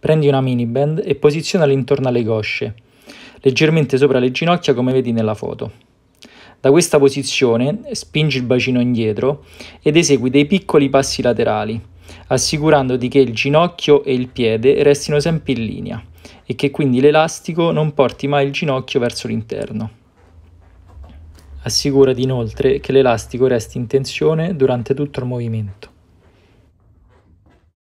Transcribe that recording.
Prendi una mini band e posizionala intorno alle cosce, leggermente sopra le ginocchia come vedi nella foto. Da questa posizione spingi il bacino indietro ed esegui dei piccoli passi laterali, assicurandoti che il ginocchio e il piede restino sempre in linea e che quindi l'elastico non porti mai il ginocchio verso l'interno. Assicurati inoltre che l'elastico resti in tensione durante tutto il movimento.